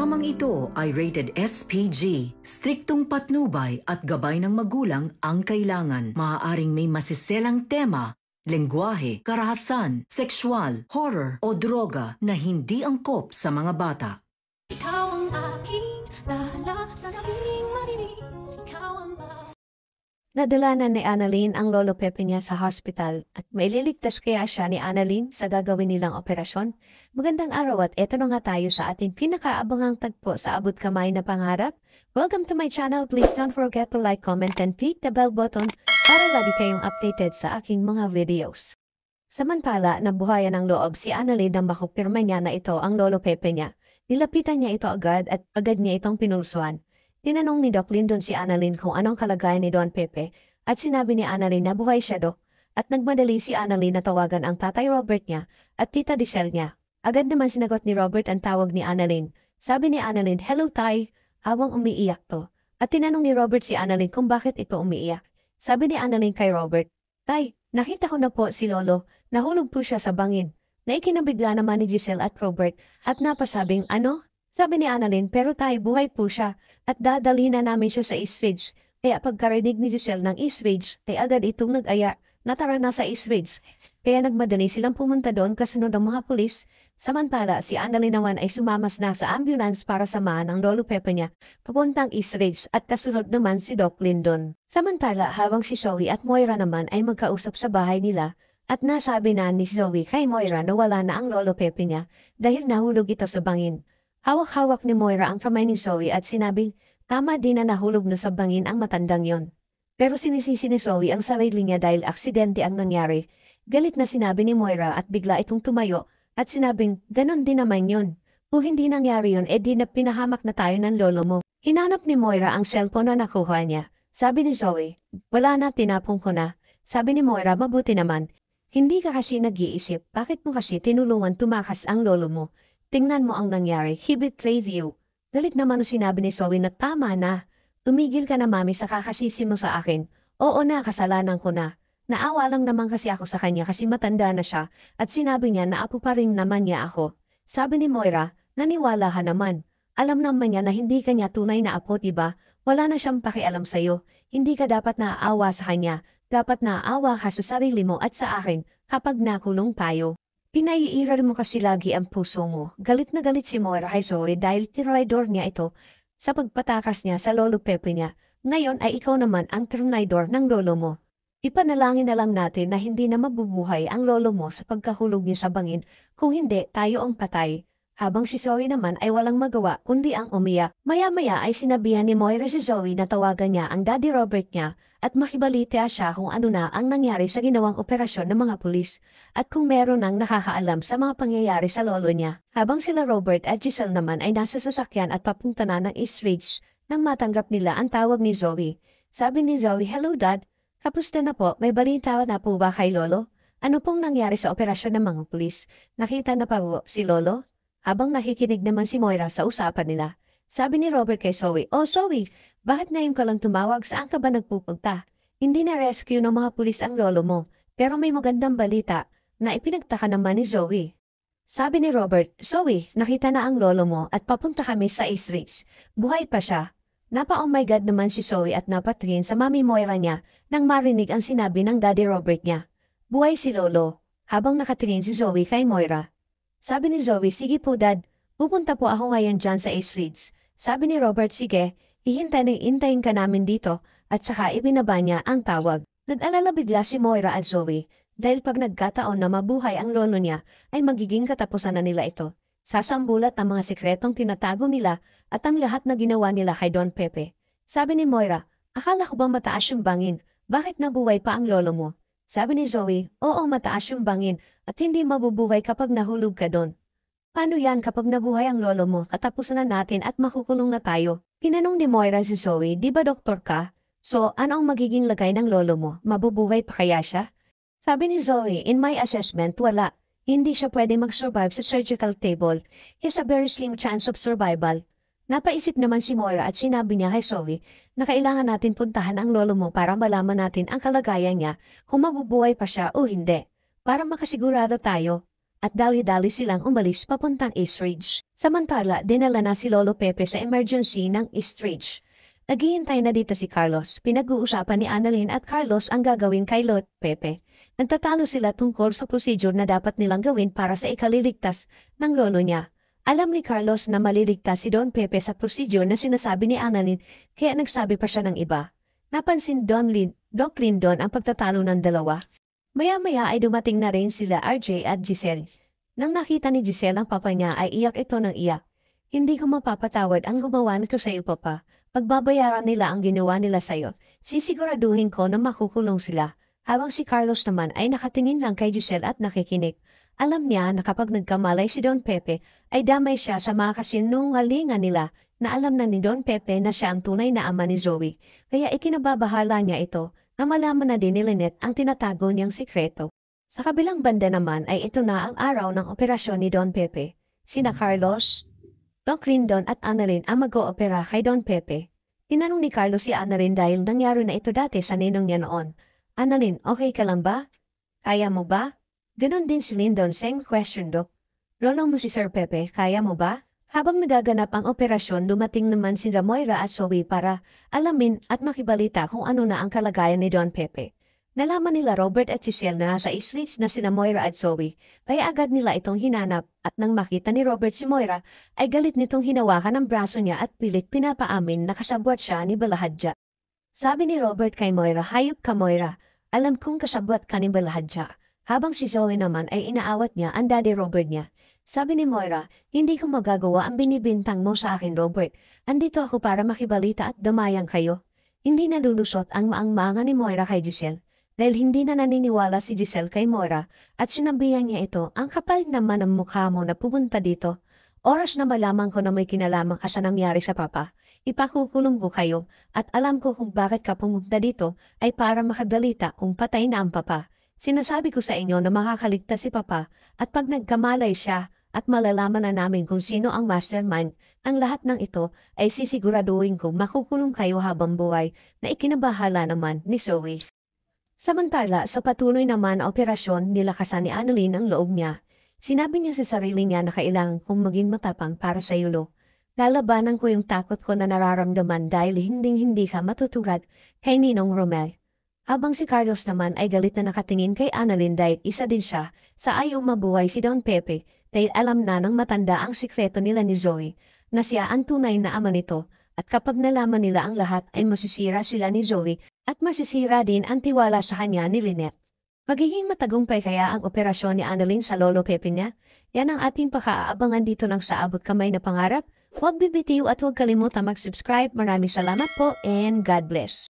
Programang ito ay rated SPG. Striktong patnubay at gabay ng magulang ang kailangan. Maaaring may masiselang tema lengguwahe, karahasan, sexual, horror o droga na hindi angkop sa mga bata. Ikaw ang aking Nadalanan ni Annalyn ang lolo Pepe niya sa hospital at maililigtas kaya siya ni Annalyn sa gagawin nilang operasyon. Magandang araw at eto na nga tayo sa ating pinakaabangang tagpo sa abot kamay na pangarap. Welcome to my channel. Please don't forget to like, comment, and click the bell button para lagi kayong updated sa aking mga videos. Samantala, nabuhayan ng loob si Annalyn na makupirma niya na ito ang lolo Pepe niya. Nilapitan niya ito agad at agad niya itong pinulsuan. Tinanong ni Doc Lindon si Annalyn kung anong kalagayan ni Don Pepe at sinabi ni Annalyn na buhay siya Doc at nagmadali si Annalyn na tawagan ang tatay Robert niya at tita Diesel niya. Agad naman sinagot ni Robert ang tawag ni Annalyn. Sabi ni Annalyn, Hello Tay, awang umiiyak to. At tinanong ni Robert si Annalyn kung bakit ito umiiyak. Sabi ni Annalyn kay Robert, Tay, nakita ko na po si Lolo, nahulog po siya sa bangin. Naikinabigla naman ni Giselle at Robert at napasabing ano, sabi ni Annalyn pero tayo buhay po siya at dadalhin na namin siya sa Eastridge. Kaya pagkarinig ni Giselle ng Eastridge ay agad itong nag-aya na tara na sa Eastridge. Kaya nagmadali silang pumunta doon kasunod ang mga pulis. Samantala si Annalyn naman ay sumamas na sa ambulance para samahan ang lolo Pepe niya papuntang Eastridge at kasunod naman si Doc Lyndon. Samantala habang si Zoe at Moira naman ay magkausap sa bahay nila, at nasabi na ni Zoe kay Moira na wala na ang lolo Pepe niya dahil nahulog ito sa bangin. Hawak-hawak ni Moira ang kamay ni Zoe at sinabi, tama din na nahulog na sa bangin ang matandang yon. Pero sinisisi ni Zoe ang sarili niya dahil aksidente ang nangyari. Galit na sinabi ni Moira at bigla itong tumayo at sinabing, ganon din naman yon. Kung hindi nangyari yon edi na pinahamak na tayo ng lolo mo. Hinanap ni Moira ang cellphone na nakuha niya. Sabi ni Zoe, wala na tinapong ko na. Sabi ni Moira mabuti naman. Hindi ka kasi nag-iisip, bakit mo kasi tinulungan tumakas ang lolo mo? Tingnan mo ang nangyari, he betrayed you. Galit naman sinabi ni Zoe na tama na. Tumigil ka na mami sa kakasisi mo sa akin. Oo na, kasalanan ko na. Naawa lang naman kasi ako sa kanya kasi matanda na siya at sinabi niya na apo pa rin naman niya ako. Sabi ni Moira, naniwala ka naman. Alam naman niya na hindi kanya tunay na apo diba? Wala na siyang pakialam sa'yo. Hindi ka dapat naaawa sa kanya. Dapat naaawa ka sa sarili mo at sa akin kapag nakulong tayo. Pinaiiral mo kasi lagi ang puso mo. Galit na galit si Moira kay Zoe dahil tiraydor niya ito sa pagpatakas niya sa lolo Pepe niya. Ngayon ay ikaw naman ang tiraydor ng lolo mo. Ipanalangin na lang natin na hindi na mabubuhay ang lolo mo sa pagkahulog niya sa bangin, kung hindi tayo ang patay habang si Zoe naman ay walang magawa kundi ang umiyak. Maya-maya ay sinabihan ni Moira si Zoe na tawagan niya ang daddy Robert niya at makibalita siya kung ano na ang nangyari sa ginawang operasyon ng mga pulis at kung meron ang nakakaalam sa mga pangyayari sa lolo niya. Habang sila Robert at Giselle naman ay nasa sasakyan at papunta na ng East Ridge nang matanggap nila ang tawag ni Zoe. Sabi ni Zoe, Hello Dad, kapusta na po, may balita na po ba kay Lolo? Ano pong nangyari sa operasyon ng mga pulis? Nakita na pa po si Lolo? Abang nakikinig naman si Moira sa usapan nila, sabi ni Robert kay Zoe, Oh Zoe, bakit ngayon ka lang tumawag? Saan ka ba nagpupunta? Hindi na rescue ng mga pulis ang lolo mo, pero may magandang balita na ipinagtaka naman ni Zoe. Sabi ni Robert, Zoe, nakita na ang lolo mo at papunta kami sa East Ridge. Buhay pa siya. Napa oh my god naman si Zoe at napatrin sa mami Moira niya nang marinig ang sinabi ng daddy Robert niya. Buhay si lolo, habang nakatingin si Zoe kay Moira. Sabi ni Zoe, sige po dad, pupunta po ako ngayon dyan sa Ace Reeds. Sabi ni Robert, sige, ihintay na intayin ka namin dito at saka ibinaba niya ang tawag. Nag-alala bigla si Moira at Zoe dahil pag nagkataon na mabuhay ang lolo niya ay magiging katapusan na nila ito. Sasambulat ang mga sikretong tinatago nila at ang lahat na ginawa nila kay Don Pepe. Sabi ni Moira, akala ko ba mataas yung bangin, bakit nabuhay pa ang lolo mo? Sabi ni Zoe, oo mataas yung bangin at hindi mabubuhay kapag nahulog ka doon. Paano yan kapag nabuhay ang lolo mo, katapusan na natin at makukulong na tayo? Tinanong ni Moira si Zoe, di ba doktor ka? So, ano ang magiging lagay ng lolo mo? Mabubuhay pa kaya siya? Sabi ni Zoe, in my assessment, wala. Hindi siya pwede mag-survive sa surgical table. It's a very slim chance of survival. Napaisip naman si Moira at sinabi niya kay Zoe na kailangan natin puntahan ang lolo mo para malaman natin ang kalagayan niya kung mabubuhay pa siya o hindi, para makasigurado tayo. At dali-dali silang umalis papuntang East Ridge. Samantala, dinala na si Lolo Pepe sa emergency ng East Ridge. Naghihintay na dito si Carlos. Pinag-uusapan ni Annalyn at Carlos ang gagawin kay Lolo Pepe. Nagtatalo sila tungkol sa procedure na dapat nilang gawin para sa ikaliligtas ng lolo niya. Alam ni Carlos na maliligtas si Don Pepe sa prosedyo na sinasabi ni Annalyn kaya nagsabi pa siya ng iba. Napansin Don Lin, Doc Lindon ang pagtatalo ng dalawa. Maya-maya ay dumating na rin sila RJ at Giselle. Nang nakita ni Giselle ang papa niya ay iyak ito ng iyak. Hindi ko mapapatawad ang gumawa nito sa iyo papa. Pagbabayaran nila ang ginawa nila sa iyo. Sisiguraduhin ko na makukulong sila. Habang si Carlos naman ay nakatingin lang kay Giselle at nakikinig. Alam niya na kapag nagkamalay si Don Pepe, ay damay siya sa mga kasinungalingan nila na alam na ni Don Pepe na siya ang tunay na ama ni Zoe, kaya ikinababahala niya ito na malaman na din ni Lynette ang tinatago niyang sikreto. Sa kabilang banda naman ay ito na ang araw ng operasyon ni Don Pepe. Sina Carlos, Doc Rindon at Annalyn ang mag-oopera kay Don Pepe. Tinanong ni Carlos si Annalyn dahil nangyari na ito dati sa ninong niya noon. Annalyn, okay ka lang ba? Kaya mo ba? Ganon din si Lyndon Seng question Doc. Lolo mo si Sir Pepe, kaya mo ba? Habang nagaganap ang operasyon, dumating naman si Damoira at Zoe para alamin at makibalita kung ano na ang kalagayan ni Don Pepe. Nalaman nila Robert at Cecil na nasa islis na sina Moira at Zoe, kaya agad nila itong hinanap at nang makita ni Robert si Moira, ay galit nitong hinawakan ang braso niya at pilit pinapaamin na kasabwat siya ni Balahadja. Sabi ni Robert kay Moira, hayop ka Moira, alam kong kasabwat ka ni Balahadja. Habang si Zoe naman ay inaawat niya ang daddy Robert niya. Sabi ni Moira, hindi ko magagawa ang binibintang mo sa akin Robert. Andito ako para makibalita at damayan kayo. Hindi nalulusot ang maangmanga ni Moira kay Giselle. Dahil hindi na naniniwala si Giselle kay Moira at sinabihan niya ito ang kapal naman ng mukha mo na pupunta dito. Oras na malaman ko na may kinalaman ka sa nangyari sa papa. Ipakukulong ko kayo at alam ko kung bakit ka pumunta dito ay para makadalita kung patay na ang papa. Sinasabi ko sa inyo na makakaligtas si Papa, at pag nagkamalay siya, at malalaman na namin kung sino ang mastermind, ang lahat ng ito ay sisiguraduhin ko makukulong kayo habang buhay na ikinabahala naman ni Zoe. Samantala, sa patuloy naman na operasyon, nilakasan ni Annalyn ang loob niya. Sinabi niya sa sarili niya na kailangan kong maging matapang para sa yulo. Lalabanan ko yung takot ko na nararamdaman dahil hinding-hindi ka matutulad kay Ninong Romel. Abang si Carlos naman ay galit na nakatingin kay Annalyn dahil isa din siya, sa ayaw mabuhay si Don Pepe, dahil alam na ng matanda ang sikreto nila ni Zoe, na siya ang tunay na ama nito, at kapag nalaman nila ang lahat ay masisira sila ni Zoe, at masisira din ang tiwala sa kanya ni Lynette. Magiging matagumpay kaya ang operasyon ni Annalyn sa Lolo Pepe niya? Yan ang ating pakaabangan dito ng sa abot kamay na pangarap. Huwag bibitiw at huwag kalimutan mag-subscribe. Maraming salamat po and God bless.